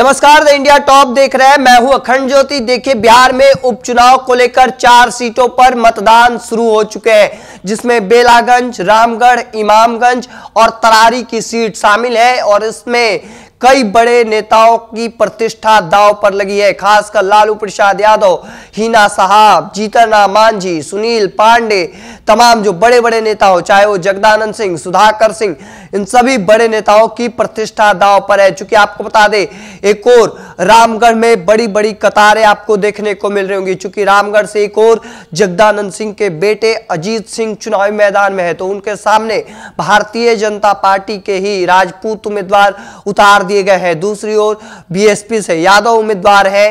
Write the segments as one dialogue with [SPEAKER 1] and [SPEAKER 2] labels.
[SPEAKER 1] नमस्कार the India top देख रहे हैं मैं हूं अखंड ज्योति देखिए बिहार में उपचुनाव को लेकर चार सीटों पर मतदान शुरू हो चुके हैं जिसमें बेलागंज रामगढ़ इमामगंज और तरारी की सीट शामिल है और इसमें कई बड़े नेताओं की प्रतिष्ठा दाव पर लगी है खासकर लालू प्रसाद यादव हीना साहब जीतन राम मांझी सुनील पांडे तमाम जो बड़े बड़े नेता हो चाहे वो जगदानंद सिंह सुधाकर सिंह इन सभी बड़े नेताओं की प्रतिष्ठा दाव पर है चूंकि आपको बता दे एक और रामगढ़ में बड़ी बड़ी कतारें आपको देखने को मिल रही होंगी चूंकि रामगढ़ से एक और जगदानंद सिंह के बेटे अजीत सिंह चुनावी मैदान में है तो उनके सामने भारतीय जनता पार्टी के ही राजपूत उम्मीदवार उतार दिए गए हैं दूसरी ओर बीएसपी से यादव उम्मीदवार है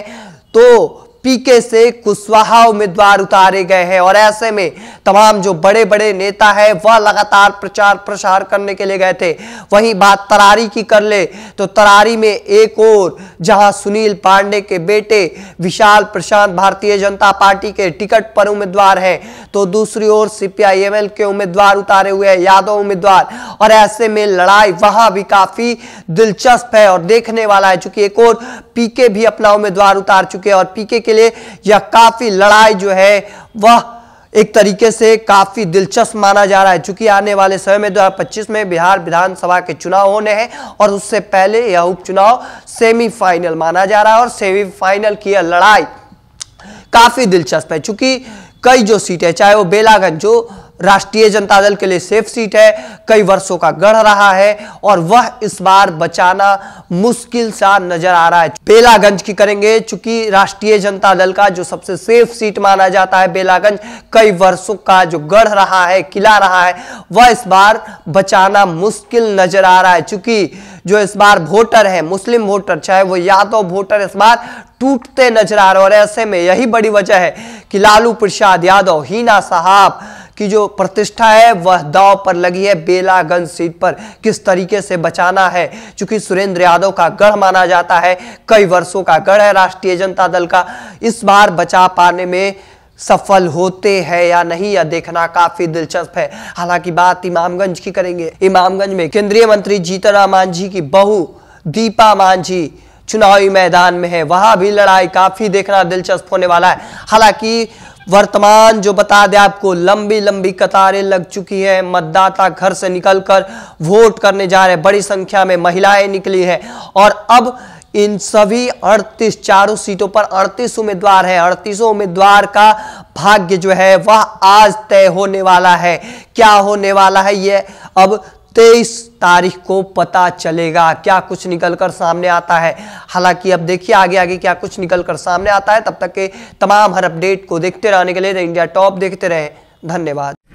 [SPEAKER 1] तो पीके से कुशवाहा उम्मीदवार उतारे गए हैं और ऐसे में तमाम जो बड़े बड़े नेता है वह लगातार प्रचार प्रसार करने के लिए गए थे वहीं बात तरारी की कर ले तो तरारी में एक और जहां सुनील पांडे के बेटे विशाल प्रशांत भारतीय जनता पार्टी के टिकट पर उम्मीदवार हैं तो दूसरी ओर सीपीआईएमएल के उम्मीदवार उतारे हुए हैं यादव उम्मीदवार और ऐसे में लड़ाई वहां भी काफी दिलचस्प है और देखने वाला है चूंकि एक और पीके भी अपना उम्मीदवार उतार चुके हैं और पीके के लिए यह काफ़ी लड़ाई जो है वह एक तरीके से काफ़ी दिलचस्प माना जा रहा है चूंकि आने वाले समय में 2025 में बिहार विधानसभा के चुनाव होने हैं और उससे पहले यह उपचुनाव सेमीफाइनल माना जा रहा है और सेमीफाइनल की यह लड़ाई काफ़ी दिलचस्प है चूंकि कई जो सीटें चाहे वो बेलागंज जो राष्ट्रीय जनता दल के लिए सेफ सीट है कई वर्षों का गढ़ रहा है और वह इस बार बचाना मुश्किल सा नजर आ रहा है बेलागंज की करेंगे चूंकि राष्ट्रीय जनता दल का जो सबसे सेफ सीट माना जाता है बेलागंज कई वर्षों का जो गढ़ रहा है किला रहा है वह इस बार बचाना मुश्किल नजर आ रहा है चूंकि जो इस बार वोटर है मुस्लिम वोटर चाहे वो यादव वोटर इस बार टूटते नजर आ रहे और ऐसे में यही बड़ी वजह है कि लालू प्रसाद यादव हीना साहब की जो प्रतिष्ठा है वह दाव पर लगी है बेलागंज सीट पर किस तरीके से बचाना है क्योंकि सुरेंद्र यादव का गढ़ माना जाता है कई वर्षों का गढ़ है राष्ट्रीय जनता दल का इस बार बचा पाने में सफल होते हैं या नहीं यह देखना काफी दिलचस्प है हालांकि बात इमामगंज की करेंगे इमामगंज में केंद्रीय मंत्री जीतनराम मांझी की बहू दीपा मांझी चुनावी मैदान में है वहां भी लड़ाई काफी देखना दिलचस्प होने वाला है हालांकि वर्तमान जो बता दें आपको लंबी लंबी कतारें लग चुकी हैं मतदाता घर से निकलकर वोट करने जा रहे हैं बड़ी संख्या में महिलाएं निकली हैं और अब इन सभी 38 चारों सीटों पर 38 उम्मीदवार हैं 38 उम्मीदवार का भाग्य जो है वह आज तय होने वाला है क्या होने वाला है यह अब तेईस तारीख को पता चलेगा क्या कुछ निकल कर सामने आता है हालांकि अब देखिए आगे आगे क्या कुछ निकल कर सामने आता है तब तक के तमाम हर अपडेट को देखते रहने के लिए द इंडिया टॉप देखते रहें धन्यवाद